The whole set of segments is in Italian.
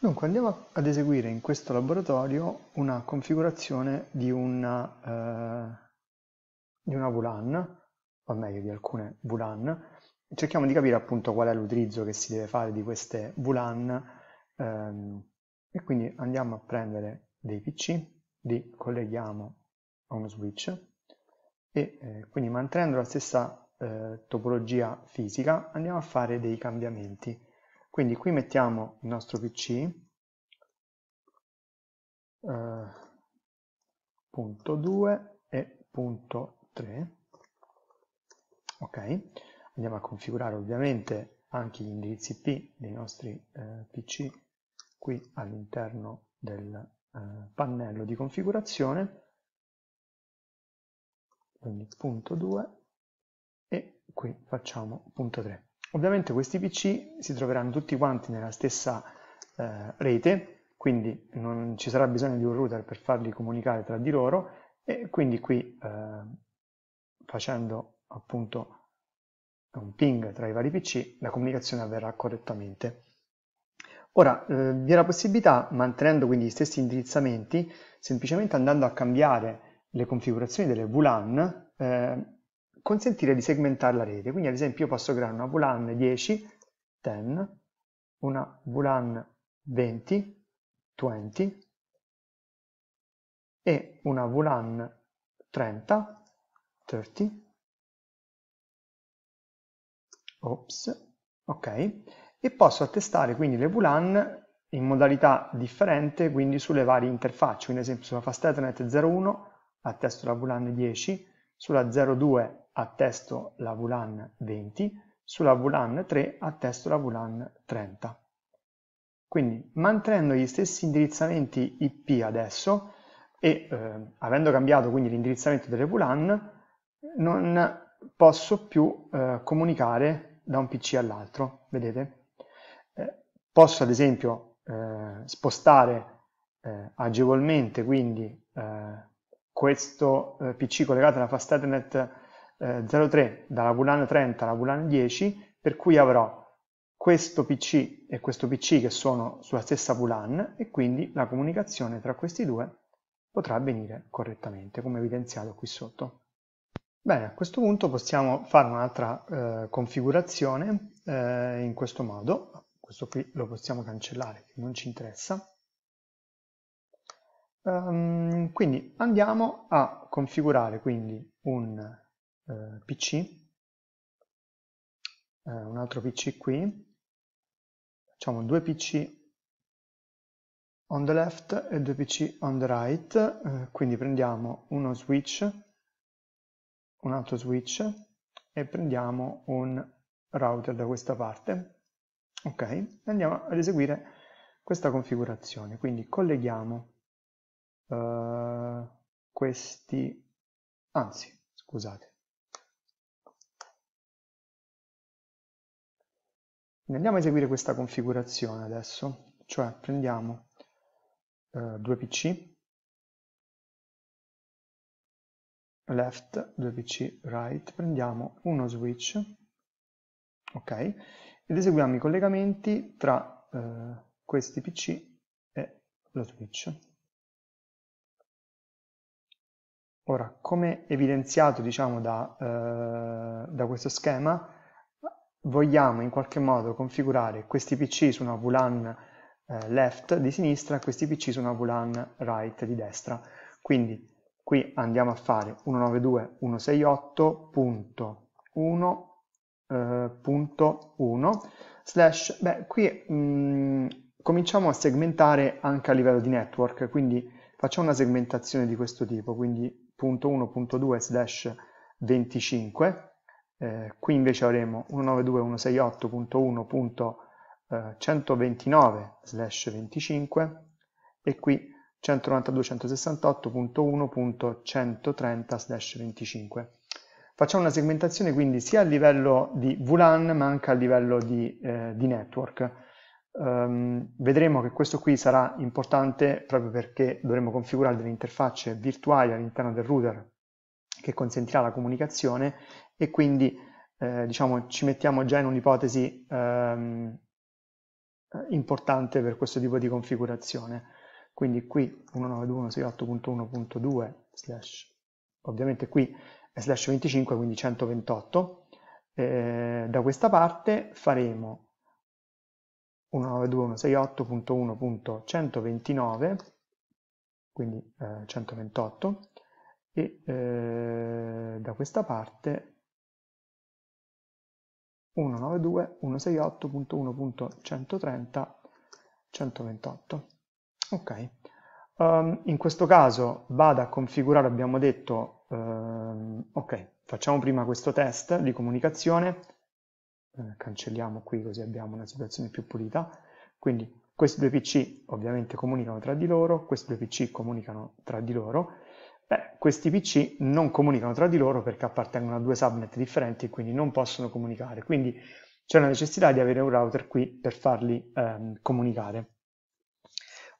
Dunque andiamo ad eseguire in questo laboratorio una configurazione di una, eh, di una VLAN, o meglio di alcune VLAN, cerchiamo di capire appunto qual è l'utilizzo che si deve fare di queste VLAN ehm, e quindi andiamo a prendere dei PC, li colleghiamo a uno switch e eh, quindi mantenendo la stessa eh, topologia fisica andiamo a fare dei cambiamenti. Quindi qui mettiamo il nostro pc, eh, punto 2 e punto 3. Ok, andiamo a configurare ovviamente anche gli indirizzi P dei nostri eh, PC qui all'interno del eh, pannello di configurazione. Quindi punto 2 e qui facciamo punto 3. Ovviamente questi PC si troveranno tutti quanti nella stessa eh, rete, quindi non ci sarà bisogno di un router per farli comunicare tra di loro e quindi qui eh, facendo appunto un ping tra i vari PC la comunicazione avverrà correttamente. Ora, eh, vi è la possibilità, mantenendo quindi gli stessi indirizzamenti, semplicemente andando a cambiare le configurazioni delle VLAN, eh, consentire di segmentare la rete. Quindi ad esempio io posso creare una VLAN 10, 10, una VLAN 20, 20 e una VLAN 30, 30. Ops, ok. E posso attestare quindi le VLAN in modalità differente, quindi sulle varie interfacce. Quindi ad esempio sulla Fast Ethernet 01 attesto la VLAN 10, sulla 02 attesto la VLAN 20, sulla VLAN 3 attesto la VLAN 30. Quindi mantenendo gli stessi indirizzamenti IP adesso e eh, avendo cambiato quindi l'indirizzamento delle VLAN, non posso più eh, comunicare da un PC all'altro, vedete? Eh, posso ad esempio eh, spostare eh, agevolmente quindi eh, questo PC collegato alla fast Ethernet eh, 03 dalla VLAN 30 alla VLAN 10, per cui avrò questo PC e questo PC che sono sulla stessa VLAN e quindi la comunicazione tra questi due potrà avvenire correttamente, come evidenziato qui sotto. Bene, a questo punto possiamo fare un'altra eh, configurazione eh, in questo modo. Questo qui lo possiamo cancellare, non ci interessa. Um, quindi andiamo a configurare quindi un eh, PC, eh, un altro PC qui, facciamo due PC on the left e due PC on the right, eh, quindi prendiamo uno switch, un altro switch e prendiamo un router da questa parte. Ok, andiamo ad eseguire questa configurazione, quindi colleghiamo uh, questi, anzi scusate, andiamo a eseguire questa configurazione adesso, cioè prendiamo eh, due PC, left, due PC, right, prendiamo uno switch, ok, ed eseguiamo i collegamenti tra eh, questi PC e lo switch. Ora, come evidenziato diciamo da, eh, da questo schema, vogliamo in qualche modo configurare questi pc su una VLAN eh, left di sinistra e questi pc su una VLAN right di destra. Quindi qui andiamo a fare 192.168.1.1 eh, slash, beh qui mh, mm, cominciamo a segmentare anche a livello di network, quindi facciamo una segmentazione di questo tipo, quindi .1.2 slash 25 eh, qui invece avremo 192.168.129/25 eh, e qui 192.168.130/25. Facciamo una segmentazione quindi sia a livello di VLAN ma anche a livello di, eh, di network. Um, vedremo che questo qui sarà importante proprio perché dovremo configurare delle interfacce virtuali all'interno del router che consentirà la comunicazione e quindi eh, diciamo, ci mettiamo già in un'ipotesi ehm, eh, importante per questo tipo di configurazione. Quindi qui 192.168.1.2 slash, ovviamente qui è slash 25, quindi 128. Eh, da questa parte faremo 192.168.1.129, quindi eh, 128, e eh, da questa parte 192.168.1.130.128. Ok. Um, in questo caso vado a configurare, abbiamo detto, um, ok, facciamo prima questo test di comunicazione, eh, cancelliamo qui così abbiamo una situazione più pulita, quindi questi due PC ovviamente comunicano tra di loro, questi due PC comunicano tra di loro, Beh, questi PC non comunicano tra di loro perché appartengono a due subnet differenti e quindi non possono comunicare. Quindi c'è la necessità di avere un router qui per farli ehm, comunicare.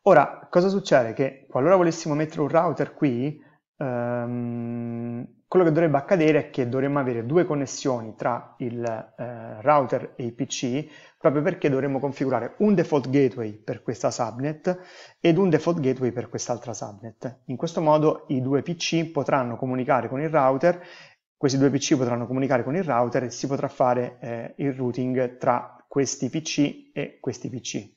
Ora, cosa succede? Che qualora volessimo mettere un router qui, ehm, quello che dovrebbe accadere è che dovremmo avere due connessioni tra il eh, router e il PC, proprio perché dovremmo configurare un default gateway per questa subnet ed un default gateway per quest'altra subnet. In questo modo i due PC potranno comunicare con il router, questi due PC potranno comunicare con il router e si potrà fare eh, il routing tra questi PC e questi PC.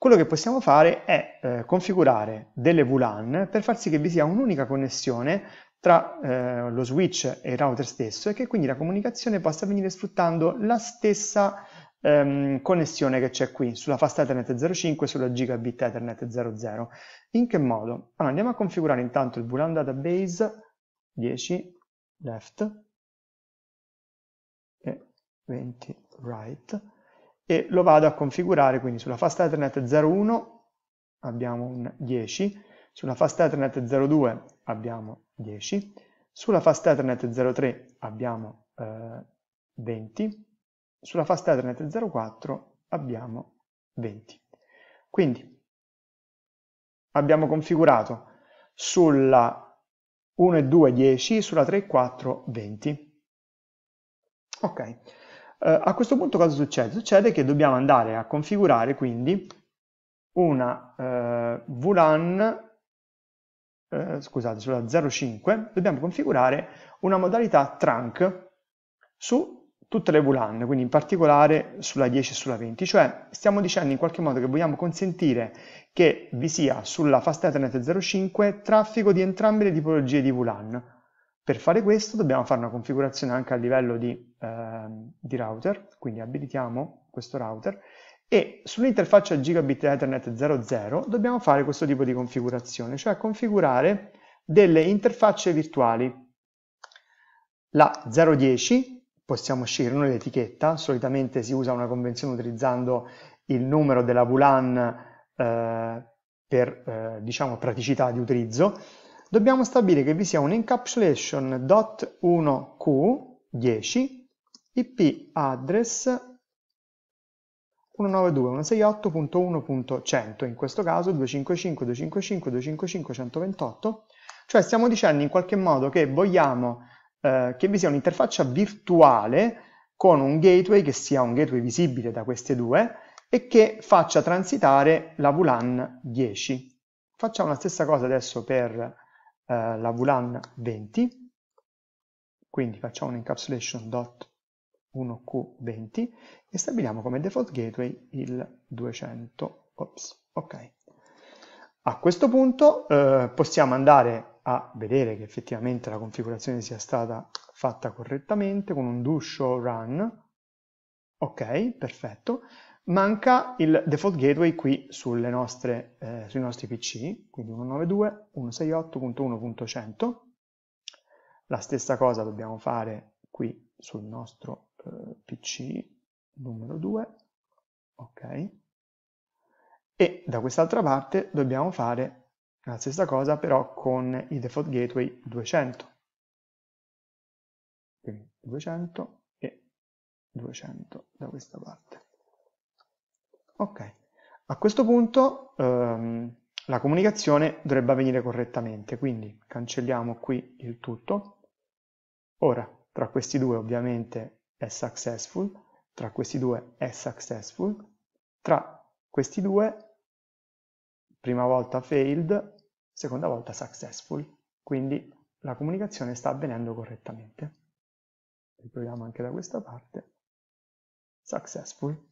Quello che possiamo fare è eh, configurare delle VLAN per far sì che vi sia un'unica connessione tra eh, lo switch e il router stesso e che quindi la comunicazione possa venire sfruttando la stessa ehm, connessione che c'è qui sulla fast Ethernet 05 e sulla gigabit Ethernet 00. In che modo? Allora andiamo a configurare intanto il VLAN database 10 left e 20 right e lo vado a configurare quindi sulla fast Ethernet 01 abbiamo un 10, sulla fast Ethernet 02 abbiamo 10, sulla fast Ethernet 03 abbiamo eh, 20, sulla fast Ethernet 04 abbiamo 20. Quindi abbiamo configurato sulla 1 e 2 10, sulla 3 e 4 20. Ok. Eh, a questo punto cosa succede? Succede che dobbiamo andare a configurare quindi una eh, VLAN, eh, scusate, sulla 05, dobbiamo configurare una modalità trunk su tutte le VLAN, quindi in particolare sulla 10 e sulla 20, cioè stiamo dicendo in qualche modo che vogliamo consentire che vi sia sulla fast Ethernet 05 traffico di entrambe le tipologie di VLAN, per fare questo dobbiamo fare una configurazione anche a livello di, eh, di router, quindi abilitiamo questo router e sull'interfaccia gigabit ethernet 00 dobbiamo fare questo tipo di configurazione, cioè configurare delle interfacce virtuali. La 010 possiamo sceglierne l'etichetta, solitamente si usa una convenzione utilizzando il numero della VLAN eh, per eh, diciamo praticità di utilizzo, dobbiamo stabilire che vi sia un encapsulation.1q10 IP address 192.168.1.100 in questo caso 255.255.255.128 cioè stiamo dicendo in qualche modo che vogliamo eh, che vi sia un'interfaccia virtuale con un gateway che sia un gateway visibile da queste due e che faccia transitare la VLAN 10. Facciamo la stessa cosa adesso per eh, la VLAN 20, quindi facciamo un encapsulation.1q20 e stabiliamo come default gateway il 200. Ops, ok. A questo punto eh, possiamo andare a vedere che effettivamente la configurazione sia stata fatta correttamente con un do show run. Ok, perfetto. Manca il default gateway qui nostre, eh, sui nostri PC, quindi 192.168.1.100. La stessa cosa dobbiamo fare qui sul nostro eh, PC numero 2, ok? E da quest'altra parte dobbiamo fare la stessa cosa però con i default gateway 200. Quindi 200 e 200 da questa parte. Ok, a questo punto ehm, la comunicazione dovrebbe avvenire correttamente, quindi cancelliamo qui il tutto. Ora, tra questi due ovviamente è successful, tra questi due è successful, tra questi due prima volta failed, seconda volta successful, quindi la comunicazione sta avvenendo correttamente. Riproviamo anche da questa parte, successful.